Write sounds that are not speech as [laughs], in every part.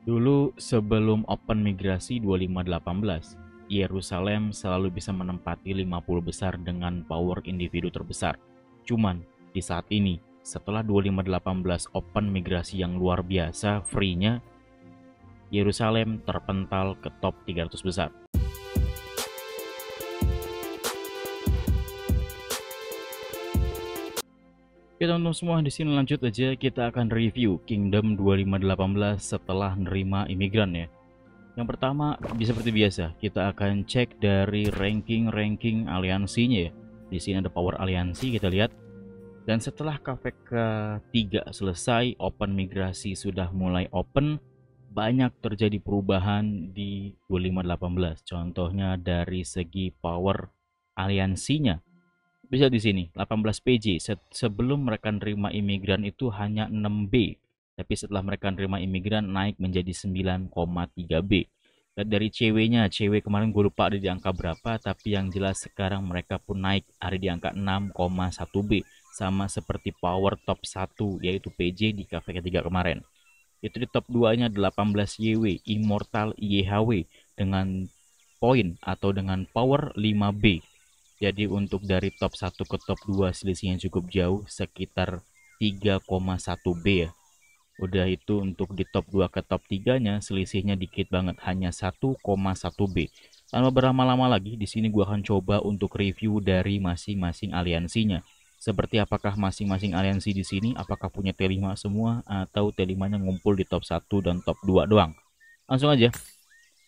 Dulu sebelum Open Migrasi 2518, Yerusalem selalu bisa menempati 50 besar dengan power individu terbesar. Cuman di saat ini, setelah 2518 Open Migrasi yang luar biasa free-nya, Yerusalem terpental ke top 300 besar. Oke teman-teman semua di sini lanjut aja kita akan review Kingdom 2518 setelah nerima imigran ya. Yang pertama bisa seperti biasa kita akan cek dari ranking-ranking aliansinya ya. Di sini ada power aliansi kita lihat. Dan setelah kafe ke 3 selesai, open migrasi sudah mulai open, banyak terjadi perubahan di 2518. Contohnya dari segi power aliansinya bisa di sini 18 PJ sebelum mereka nerima imigran itu hanya 6B tapi setelah mereka nerima imigran naik menjadi 9,3B dari CW-nya CW kemarin gue lupa ada di angka berapa tapi yang jelas sekarang mereka pun naik ada di angka 6,1B sama seperti power top 1 yaitu PJ di cafe ketiga kemarin itu di top 2 nya 18 YW Immortal YHW dengan poin atau dengan power 5B jadi untuk dari top 1 ke top 2 selisihnya cukup jauh sekitar 3,1 B ya. Udah itu untuk di top 2 ke top 3 nya selisihnya dikit banget hanya 1,1 B. Tanpa berlama-lama lagi di sini gua akan coba untuk review dari masing-masing aliansinya. Seperti apakah masing-masing aliansi di sini apakah punya T5 semua atau T5-nya ngumpul di top 1 dan top 2 doang. Langsung aja.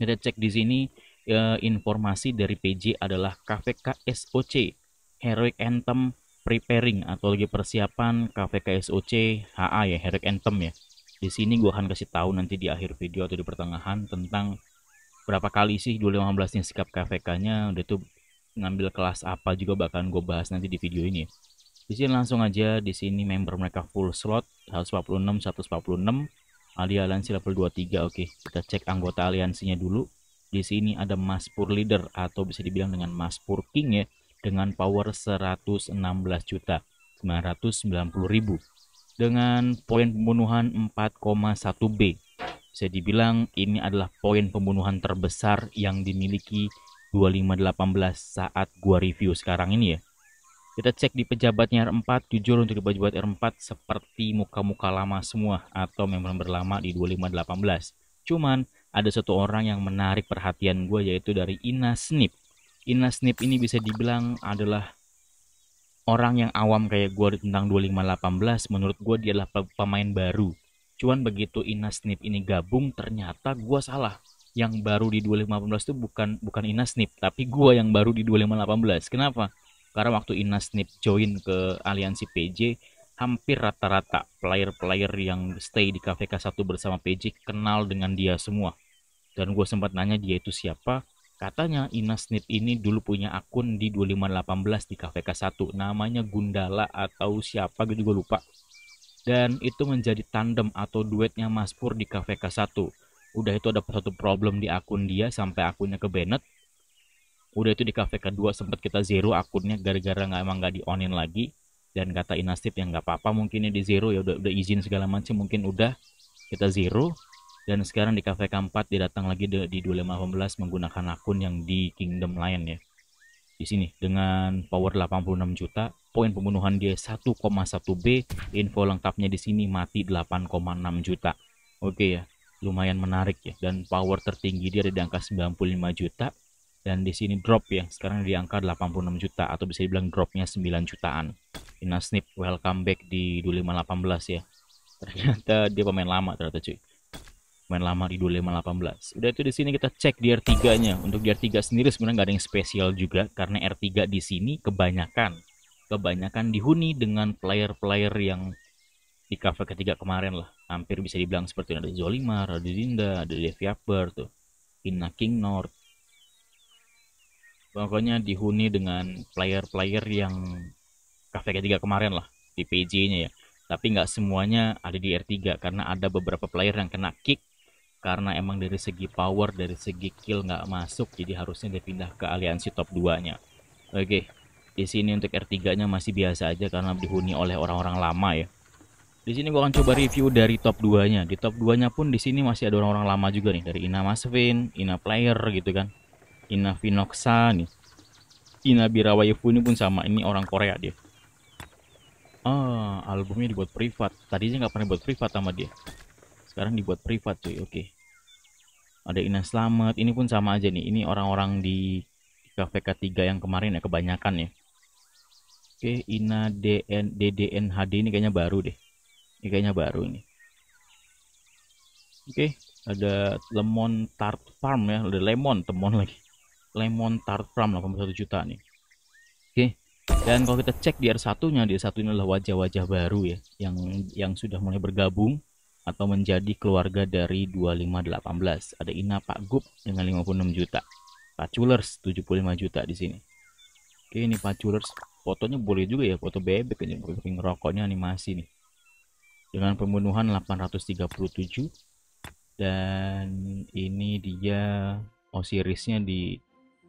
Kita cek di sini e, informasi dari PJ adalah KVK SOC Heroic Anthem Preparing atau lagi persiapan SOC HA ya Heroic Anthem ya. Di sini gue akan kasih tahu nanti di akhir video atau di pertengahan tentang berapa kali sih 2015 nya sikap KVK-nya udah tuh ngambil kelas apa juga bahkan gue bahas nanti di video ini. Di sini langsung aja di sini member mereka full slot 146 146 aliansi level 23 oke kita cek anggota aliansinya dulu di sini ada Mas Pur Leader atau bisa dibilang dengan Mas Pur King ya dengan power 116 juta 990 dengan poin pembunuhan 4,1B. Bisa dibilang ini adalah poin pembunuhan terbesar yang dimiliki 2518 saat gua review sekarang ini ya. Kita cek di pejabatnya R4, jujur untuk di pejabat R4 seperti muka-muka lama semua atau member-member lama di 2518. Cuman ada satu orang yang menarik perhatian gue yaitu dari Ina Snip. Ina Snip ini bisa dibilang adalah orang yang awam kayak gue tentang 2518 menurut gue dia adalah pemain baru. Cuman begitu Ina Snip ini gabung ternyata gue salah. Yang baru di 2518 itu bukan bukan Ina Snip tapi gue yang baru di 2518. Kenapa? Karena waktu Ina Snip join ke aliansi PJ hampir rata-rata player-player yang stay di KVK1 bersama PJ kenal dengan dia semua. Dan gue sempat nanya dia itu siapa, katanya Snip ini dulu punya akun di 2518 di KVK1, namanya Gundala atau siapa gitu gue lupa. Dan itu menjadi tandem atau duetnya Mas Pur di KVK1. Udah itu ada satu problem di akun dia sampai akunnya ke Bennett. Udah itu di KVK2 sempat kita zero akunnya gara-gara nggak emang nggak di onin lagi dan kata inastip yang nggak apa-apa mungkinnya di zero ya udah udah izin segala macam mungkin udah kita zero dan sekarang di cafe keempat dia datang lagi di, di 2015 menggunakan akun yang di Kingdom lain ya di sini dengan power 86 juta poin pembunuhan dia 1,1 B info lengkapnya di sini mati 8,6 juta oke ya lumayan menarik ya dan power tertinggi dia ada di angka 95 juta dan di sini drop ya sekarang di angka 86 juta atau bisa dibilang dropnya 9 jutaan Inasnip welcome back di 2518 ya ternyata dia pemain lama ternyata cuy pemain lama di 2518 udah itu di sini kita cek di R3 nya untuk di R3 sendiri sebenarnya nggak ada yang spesial juga karena R3 di sini kebanyakan kebanyakan dihuni dengan player-player yang di cover ketiga kemarin lah hampir bisa dibilang seperti ada Zolimar, ada Dinda, ada Deviaper tuh Inna King North pokoknya dihuni dengan player-player yang KVK 3 kemarin lah di PJ-nya ya. Tapi nggak semuanya ada di R3 karena ada beberapa player yang kena kick karena emang dari segi power, dari segi kill nggak masuk, jadi harusnya dia pindah ke aliansi top 2-nya. Oke, di sini untuk R3-nya masih biasa aja karena dihuni oleh orang-orang lama ya. Di sini gua akan coba review dari top 2-nya. Di top 2-nya pun di sini masih ada orang-orang lama juga nih, dari Ina Masvin, Ina Player gitu kan. Ina Vinoxa nih. Ina Birawayu ini pun sama, ini orang Korea dia. Ah, albumnya dibuat privat. Tadi Tadinya nggak pernah buat privat sama dia. Sekarang dibuat privat cuy. Oke. Okay. Ada Ina Slamet. Ini pun sama aja nih. Ini orang-orang di Cafe K3 yang kemarin ya kebanyakan ya. Oke, okay, Ina DN DDN ini kayaknya baru deh. Ini kayaknya baru ini. Oke, okay, ada Lemon Tart Farm ya. Ada Lemon, temon lagi. Lemon Tart Farm 81 juta nih. Dan kalau kita cek di R1-nya, di R1 ini adalah wajah-wajah baru ya yang yang sudah mulai bergabung atau menjadi keluarga dari 2518. Ada Ina Pak Gub dengan 56 juta. Pak Culers 75 juta di sini. Oke, ini Pak Culers fotonya boleh juga ya, foto bebek ini, ring rokoknya animasi nih. Dengan pembunuhan 837 dan ini dia Osirisnya di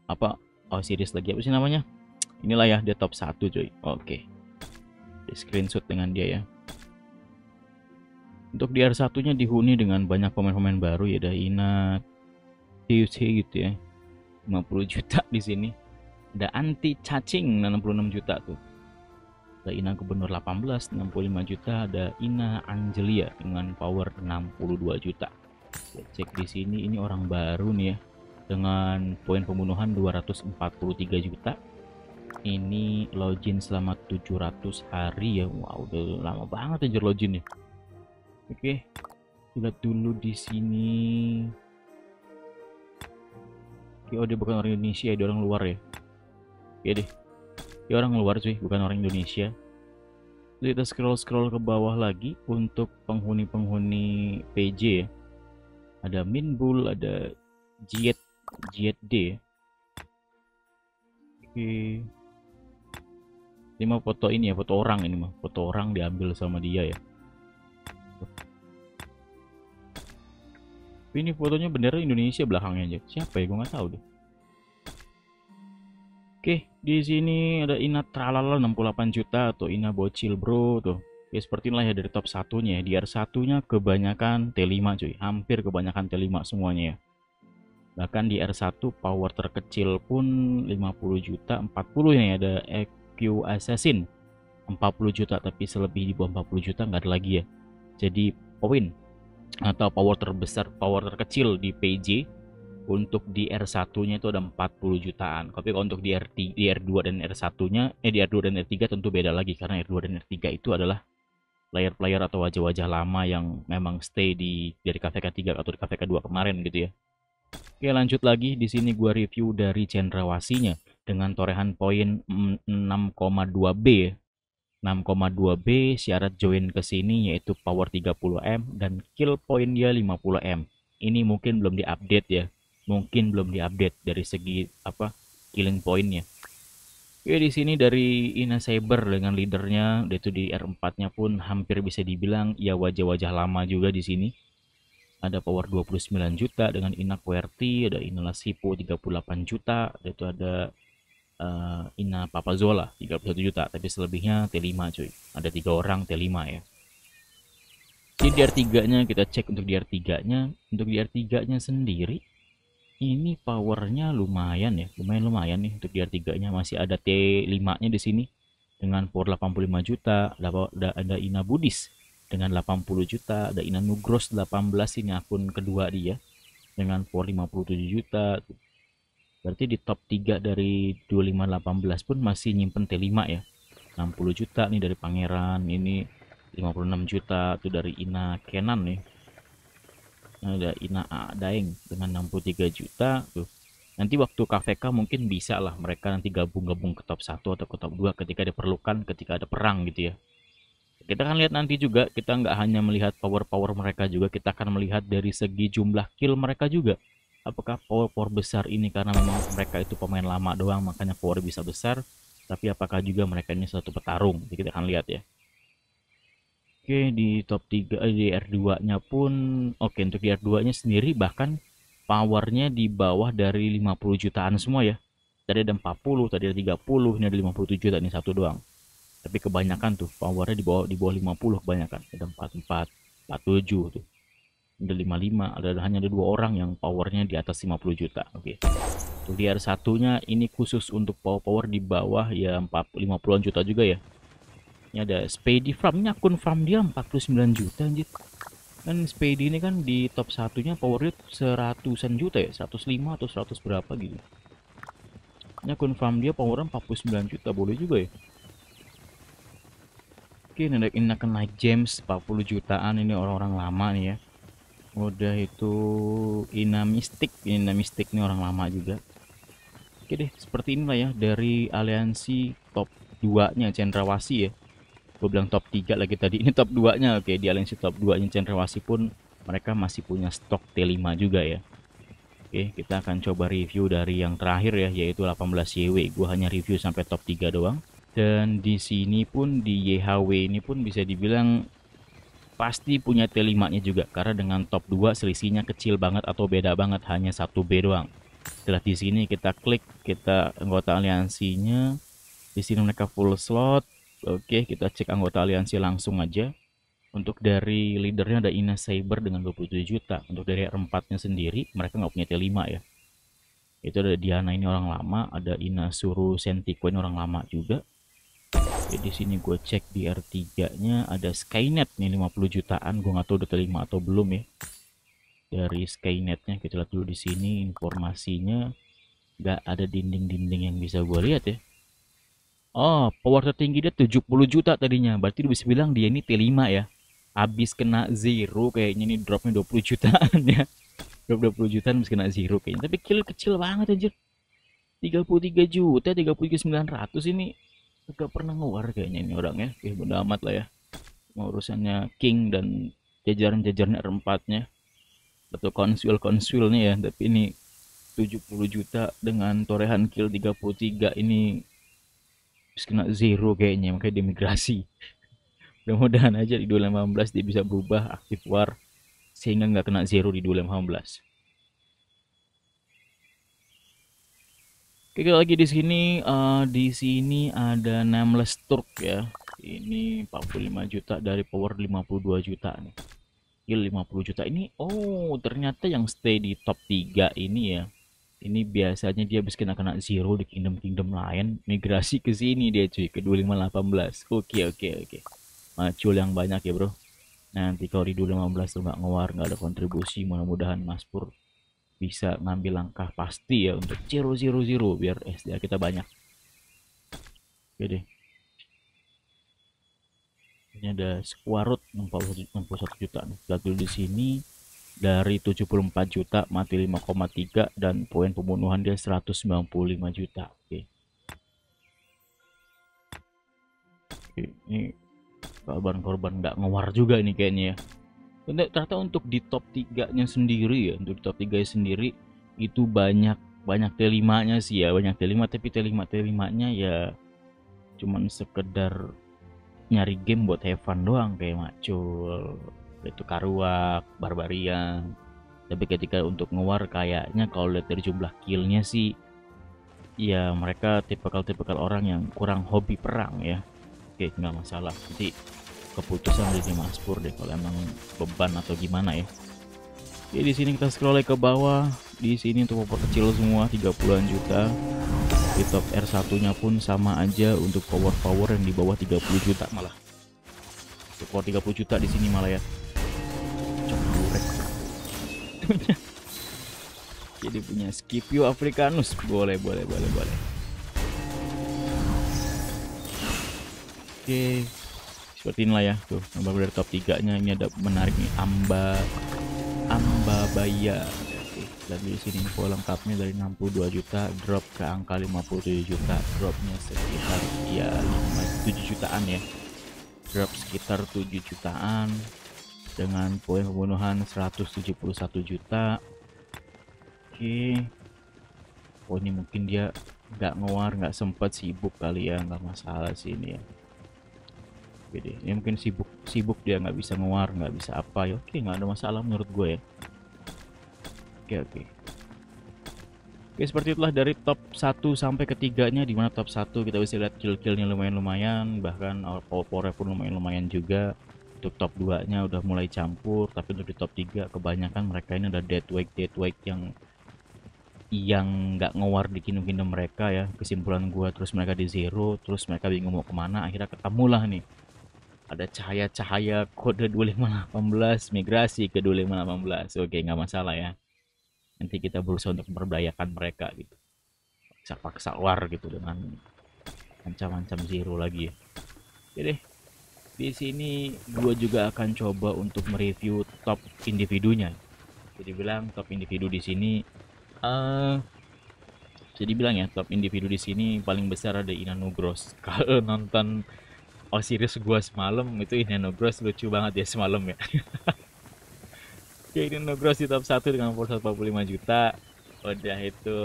apa Osiris lagi apa sih namanya? inilah ya dia top 1 cuy oke okay. di screenshot dengan dia ya untuk di R1 nya dihuni dengan banyak pemain-pemain baru ya ada Ina TUC gitu ya 50 juta di sini ada anti cacing 66 juta tuh ada Ina Gubernur 18 65 juta ada Ina Angelia dengan power 62 juta Saya cek di sini ini orang baru nih ya dengan poin pembunuhan 243 juta ini login selama 700 hari ya wow udah lama banget aja login ya oke okay. lihat dulu di sini oke okay, oh dia bukan orang Indonesia ya, dia orang luar ya oke deh dia orang luar sih bukan orang Indonesia Lalu kita scroll scroll ke bawah lagi untuk penghuni penghuni PJ ya ada Minbul ada Jiet Jiet D ya. oke ini mah foto ini ya foto orang ini mah foto orang diambil sama dia ya ini fotonya bendera Indonesia belakangnya aja siapa ya gue nggak tahu deh Oke, di sini ada Ina Tralala 68 juta atau Ina Bocil Bro tuh. Ya seperti inilah ya dari top satunya ya. Di R satunya kebanyakan T5 cuy. Hampir kebanyakan T5 semuanya ya. Bahkan di R1 power terkecil pun 50 juta 40 ini ya, ada x Q Assassin 40 juta tapi selebih di bawah 40 juta nggak ada lagi ya jadi poin atau power terbesar power terkecil di PJ untuk di R1 nya itu ada 40 jutaan tapi kalau untuk di, R3, di R2 dan R1 nya eh di R2 dan R3 tentu beda lagi karena R2 dan R3 itu adalah player-player atau wajah-wajah lama yang memang stay di dari KVK 3 atau di KVK 2 kemarin gitu ya Oke lanjut lagi di sini gua review dari cendrawasinya dengan torehan poin 6,2B. 6,2B syarat join ke sini yaitu power 30M dan kill dia 50M. Ini mungkin belum diupdate ya. Mungkin belum diupdate dari segi apa killing poinnya Ya di sini dari Ina Cyber dengan leadernya itu di R4-nya pun hampir bisa dibilang ya wajah-wajah lama juga di sini. Ada Power 29 juta dengan Ina QWERTY, ada Ina Lasipo 38 juta, itu ada uh, Ina Zola 31 juta tapi selebihnya T5 cuy ada tiga orang T5 ya Di DR3 nya kita cek untuk DR3 nya untuk DR3 nya sendiri ini powernya lumayan ya lumayan lumayan nih untuk DR3 nya masih ada T5 nya di sini dengan power 85 juta ada, ada Ina Budis dengan 80 juta ada Ina Nugros 18 ini akun kedua dia dengan power 57 juta berarti di top 3 dari 2518 pun masih nyimpen T5 ya 60 juta nih dari pangeran ini 56 juta itu dari Ina Kenan nih nah, ada Ina A Daeng dengan 63 juta tuh nanti waktu KVK mungkin bisa lah mereka nanti gabung-gabung ke top 1 atau ke top 2 ketika diperlukan ketika ada perang gitu ya kita akan lihat nanti juga kita nggak hanya melihat power-power mereka juga kita akan melihat dari segi jumlah kill mereka juga apakah power power besar ini karena memang mereka itu pemain lama doang makanya power bisa besar tapi apakah juga mereka ini satu petarung jadi kita akan lihat ya oke di top 3 eh, di R2 nya pun oke untuk di R2 nya sendiri bahkan powernya di bawah dari 50 jutaan semua ya tadi ada 40 tadi ada 30 ini ada 57 tadi satu doang tapi kebanyakan tuh powernya di bawah di bawah 50 kebanyakan ada 44 47 tuh ada 55 ada hanya ada dua orang yang powernya di atas 50 juta oke okay. untuk di r nya ini khusus untuk power power di bawah ya 50-an juta juga ya ini ada Spady Farm ini akun farm dia 49 juta anjir kan Spady ini kan di top satunya powernya seratusan juta ya 105 atau 100 berapa gitu ini akun farm dia puluh 49 juta boleh juga ya Oke, ini, ini kena James 40 jutaan ini orang-orang lama nih ya udah itu Inamistik Inamistik ini orang lama juga oke deh seperti inilah ya dari aliansi top 2 nya Cendrawasi ya gue bilang top 3 lagi tadi [laughs] ini top 2 nya oke di aliansi top 2 nya Cendrawasi pun mereka masih punya stok T5 juga ya Oke, kita akan coba review dari yang terakhir ya, yaitu 18 YW. Gue hanya review sampai top 3 doang. Dan di sini pun di YHW ini pun bisa dibilang pasti punya T5-nya juga karena dengan top 2 selisihnya kecil banget atau beda banget hanya satu B doang. Setelah di sini kita klik kita anggota aliansinya. Di sini mereka full slot. Oke, kita cek anggota aliansi langsung aja. Untuk dari leadernya ada Ina Cyber dengan 27 juta. Untuk dari R4-nya sendiri, mereka nggak punya T5 ya. Itu ada Diana ini orang lama, ada Ina Suru Sentiko ini orang lama juga. Oke, di sini gue cek di R3-nya ada Skynet nih 50 jutaan. Gue nggak tahu udah terima atau belum ya. Dari Skynetnya kita lihat dulu di sini informasinya Gak ada dinding-dinding yang bisa gue lihat ya. Oh, power tertinggi dia 70 juta tadinya. Berarti lu bisa bilang dia ini T5 ya. Abis kena zero kayaknya ini dropnya 20 jutaan ya. Drop 20 jutaan abis kena zero kayaknya. Tapi kill kecil banget anjir. 33 juta, 33.900 ini agak pernah ngeluar kayaknya ini orangnya eh, bodo amat lah ya mau urusannya king dan jajaran-jajaran r nya atau konsul-konsul nih ya tapi ini 70 juta dengan torehan kill 33 ini terus kena zero kayaknya makanya demigrasi [laughs] mudah-mudahan aja di belas dia bisa berubah aktif war sehingga nggak kena zero di belas. Oke, lagi di sini uh, di sini ada Nameless Turk ya. Ini 45 juta dari power 52 juta nih. Gil 50 juta ini. Oh, ternyata yang stay di top 3 ini ya. Ini biasanya dia habis kena kena zero di kingdom-kingdom lain, migrasi ke sini dia cuy ke 2518. Oke, oke, oke. Macul yang banyak ya, Bro. Nanti kalau di 2015 tuh nggak ngewar, nggak ada kontribusi, mudah-mudahan Mas Pur bisa ngambil langkah pasti ya untuk zero zero zero biar SDA kita banyak oke deh ini ada Squarut 61 juta nih di sini dari 74 juta mati 5,3 dan poin pembunuhan dia 195 juta oke oke ini korban-korban nggak ngewar juga ini kayaknya ya ternyata untuk di top 3 nya sendiri ya untuk di top 3 nya sendiri itu banyak banyak T5 nya sih ya banyak T5 tapi T5 T5 nya ya cuman sekedar nyari game buat have fun doang kayak macul itu karuak barbarian tapi ketika untuk ngewar kayaknya kalau lihat dari jumlah killnya sih ya mereka tipikal-tipikal orang yang kurang hobi perang ya oke nggak masalah nanti keputusan dari Mas Pur deh kalau emang beban atau gimana ya. Jadi di sini kita scroll ke bawah, di sini untuk power kecil semua 30-an juta. Di top R1-nya pun sama aja untuk power-power yang di bawah 30 juta malah. Untuk power 30 juta di sini malah ya. [laughs] Jadi punya Scipio Africanus. Boleh, boleh, boleh, boleh. Oke seperti inilah ya tuh nomor dari top 3 nya ini ada menarik nih amba amba baya dan di sini info lengkapnya dari 62 juta drop ke angka 57 juta dropnya sekitar ya 5, 7 jutaan ya drop sekitar 7 jutaan dengan poin pembunuhan 171 juta oke okay. oh ini mungkin dia nggak ngewar nggak sempat sibuk kali ya nggak masalah sih ini ya oke deh ini mungkin sibuk sibuk dia nggak bisa ngewar nggak bisa apa ya oke nggak ada masalah menurut gue ya oke oke oke seperti itulah dari top 1 sampai ketiganya dimana top 1 kita bisa lihat kill-killnya lumayan-lumayan bahkan power pun lumayan-lumayan juga untuk top 2 nya udah mulai campur tapi untuk di top 3 kebanyakan mereka ini udah dead wake dead wake yang yang nggak ngewar di kingdom-kingdom mereka ya kesimpulan gua terus mereka di zero terus mereka bingung mau kemana akhirnya ketemulah nih ada cahaya-cahaya kode 2518 migrasi ke 2518 oke nggak masalah ya nanti kita berusaha untuk memperdayakan mereka gitu paksa-paksa war gitu dengan ancam-ancam zero lagi ya jadi di sini gue juga akan coba untuk mereview top individunya jadi bilang top individu di sini uh, eh, jadi bilang ya top individu di sini paling besar ada Inanugros [laughs] kalau nonton oh serius gua semalam itu Indiana Bros lucu banget ya semalam ya Oke, Indiana Bros di top 1 dengan umur 145 juta udah itu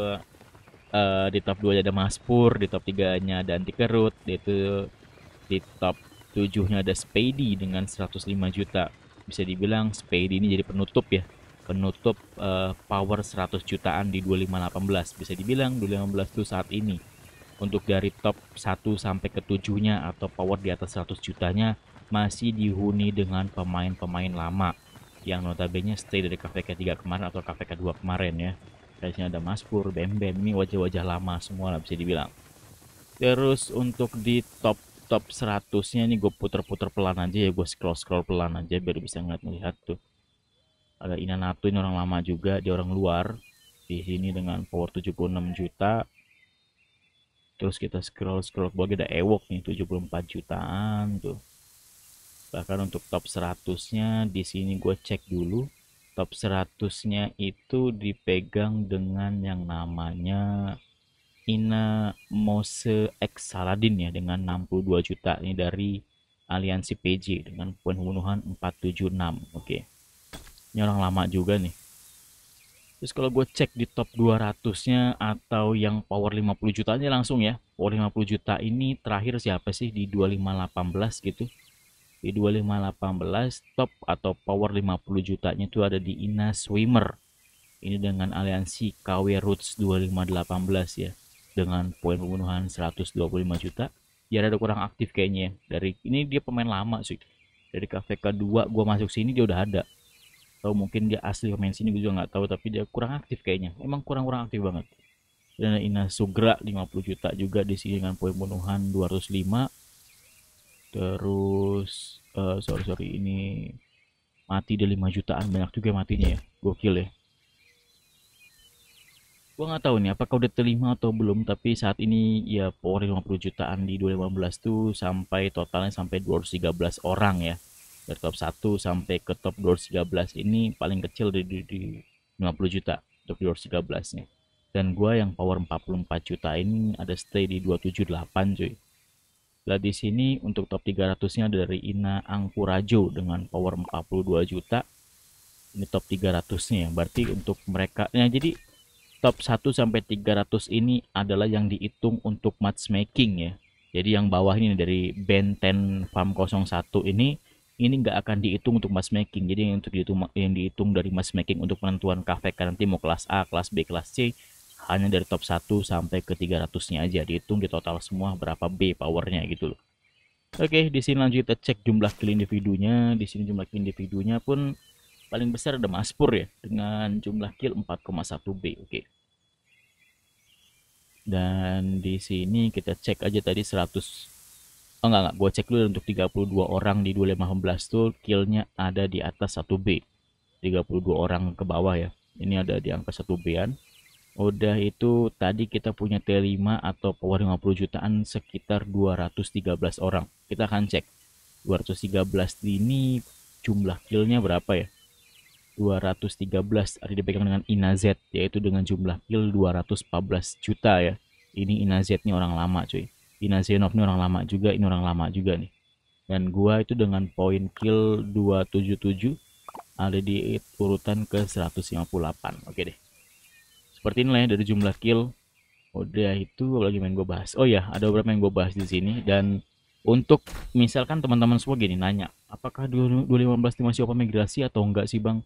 uh, di top 2 ada Maspur di top 3 nya ada di itu di top 7 nya ada Speedy dengan 105 juta bisa dibilang Speedy ini jadi penutup ya penutup uh, power 100 jutaan di 2518 bisa dibilang 2015 tuh saat ini untuk dari top 1 sampai ke 7-nya atau power di atas 100 jutanya masih dihuni dengan pemain-pemain lama yang notabene stay dari KVK 3 kemarin atau KVK 2 kemarin ya. Kayaknya sini ada Mas Pur, Bem Bem, ini wajah-wajah lama semua lah bisa dibilang. Terus untuk di top top 100-nya ini gue puter-puter pelan aja ya, gue scroll-scroll pelan aja biar bisa ngeliat-ngeliat tuh. Ada Inanatu ini orang lama juga, dia orang luar. Di sini dengan power 76 juta, terus kita scroll scroll bagi ada Ewok nih 74 jutaan tuh bahkan untuk top 100 nya di sini gue cek dulu top 100 nya itu dipegang dengan yang namanya Ina Mose X Saladin ya dengan 62 juta ini dari aliansi PJ dengan pembunuhan 476 oke okay. ini orang lama juga nih Terus kalau gue cek di top 200-nya atau yang power 50 juta aja langsung ya. Power 50 juta ini terakhir siapa sih di 2518 gitu. Di 2518 top atau power 50 jutanya itu ada di Ina Swimmer. Ini dengan aliansi KW Roots 2518 ya. Dengan poin pembunuhan 125 juta. Ya ada kurang aktif kayaknya ya. Dari ini dia pemain lama sih. Dari KVK 2 gue masuk sini dia udah ada atau mungkin dia asli pemain sini gue juga nggak tahu tapi dia kurang aktif kayaknya emang kurang-kurang aktif banget dan Ina Sugra 50 juta juga di sini dengan poin bunuhan 205 terus uh, sorry sorry ini mati di 5 jutaan banyak juga matinya ya gokil ya Gue nggak tahu nih apakah udah terima atau belum tapi saat ini ya power 50 jutaan di 2015 tuh sampai totalnya sampai 213 orang ya dari top 1 sampai ke top 213 ini paling kecil di, di, di 50 juta top 213 nya dan gue yang power 44 juta ini ada stay di 278 cuy lah di sini untuk top 300 nya dari Ina Angkurajo dengan power 42 juta ini top 300 nya berarti untuk mereka ya jadi top 1 sampai 300 ini adalah yang dihitung untuk matchmaking ya jadi yang bawah ini dari Benten Farm 01 ini ini nggak akan dihitung untuk matchmaking. Jadi yang untuk dihitung yang dihitung dari matchmaking untuk penentuan kafe nanti mau kelas A, kelas B, kelas C hanya dari top 1 sampai ke 300-nya aja dihitung di total semua berapa B powernya gitu loh. Oke, di sini lanjut kita cek jumlah kill individunya. Di sini jumlah kill individunya pun paling besar ada Mas Pur ya dengan jumlah kill 4,1 B. Oke. Dan di sini kita cek aja tadi 100 oh enggak enggak gue cek dulu untuk 32 orang di 215 tuh killnya ada di atas 1B 32 orang ke bawah ya ini ada di angka 1B-an udah itu tadi kita punya T5 atau power 50 jutaan sekitar 213 orang kita akan cek 213 ini jumlah killnya berapa ya 213 ada dipegang dengan Inazet yaitu dengan jumlah kill 214 juta ya ini inaz ini orang lama cuy Inazenov ini orang lama juga, ini orang lama juga nih. Dan gua itu dengan poin kill 277 ada di urutan ke 158. Oke deh. Seperti inilah ya dari jumlah kill. Udah itu lagi main gue bahas. Oh ya, ada beberapa yang gue bahas di sini dan untuk misalkan teman-teman semua gini nanya, apakah 2015 masih open migrasi atau enggak sih, Bang?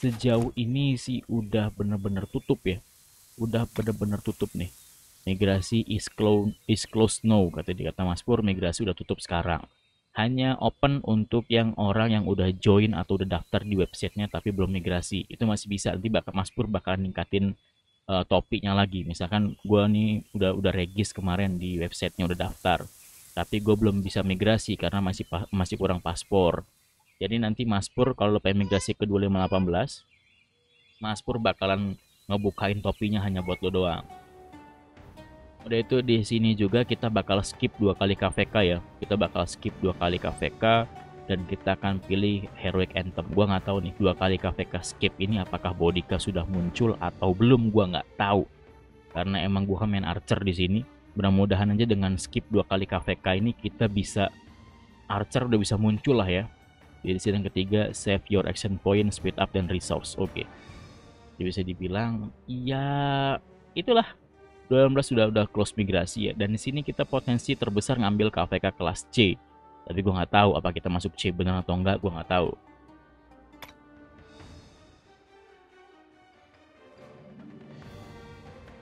Sejauh ini sih udah bener-bener tutup ya. Udah bener-bener tutup nih Migrasi is closed, is closed now, kata di kata Mas Pur, migrasi udah tutup sekarang. Hanya open untuk yang orang yang udah join atau udah daftar di websitenya tapi belum migrasi. Itu masih bisa, nanti bakal Mas Pur bakalan ningkatin uh, topiknya lagi. Misalkan gue nih udah udah regis kemarin di websitenya udah daftar, tapi gue belum bisa migrasi karena masih masih kurang paspor. Jadi nanti Mas Pur kalau lo pengen migrasi ke 2518, Mas Pur bakalan ngebukain topinya hanya buat lo doang. Udah itu di sini juga kita bakal skip dua kali KVK ya. Kita bakal skip dua kali KVK dan kita akan pilih heroic anthem. Gua nggak tahu nih dua kali KVK skip ini apakah Bodika sudah muncul atau belum? Gua nggak tahu karena emang gua main archer di sini. Mudah-mudahan aja dengan skip dua kali KVK ini kita bisa archer udah bisa muncul lah ya. Jadi sidang ketiga save your action point, speed up dan resource. Oke. Okay. Jadi bisa dibilang iya itulah 2018 sudah udah close migrasi ya dan di sini kita potensi terbesar ngambil KVK kelas C tapi gue nggak tahu apa kita masuk C bener atau enggak gue nggak tahu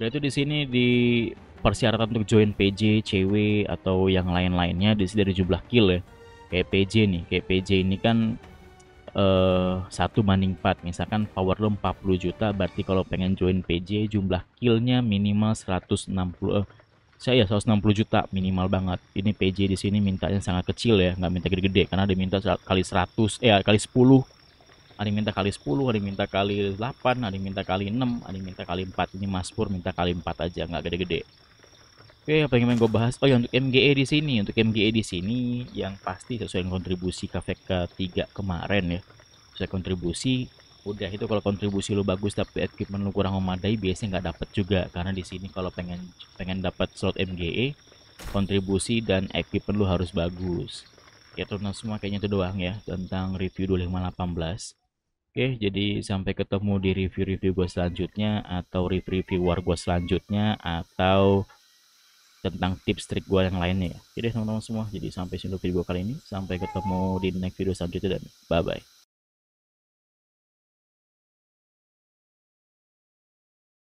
itu di sini di persyaratan untuk join PJ, CW atau yang lain-lainnya di sini ada jumlah kill ya. Kayak PJ nih, kayak PJ ini kan Eh, satu banding 4 misalkan power lo 40 juta berarti kalau pengen join PJ jumlah killnya minimal 160 eh, saya 160 ya, juta minimal banget ini PJ di sini mintanya sangat kecil ya nggak minta gede-gede karena ada eh, ya, minta kali 100 eh kali 10 ada minta kali 10 ada minta kali 8 ada minta kali 6 ada minta kali 4 ini Mas Pur minta kali 4 aja nggak gede-gede Oke, apa yang ingin gue bahas? Oh, ya, untuk MGE di sini, untuk MGE di sini yang pasti sesuai kontribusi KVK 3 kemarin ya. Sesuai kontribusi udah itu kalau kontribusi lu bagus tapi equipment lu kurang memadai biasanya nggak dapet juga karena di sini kalau pengen pengen dapat slot MGE kontribusi dan equipment lu harus bagus. Ya teman semua kayaknya itu doang ya tentang review 2518. Oke, jadi sampai ketemu di review-review gue selanjutnya atau review-review war gue selanjutnya atau tentang tips trik gue yang lainnya ya. Jadi teman-teman semua, jadi sampai sini video gue kali ini. Sampai ketemu di next video selanjutnya dan bye-bye.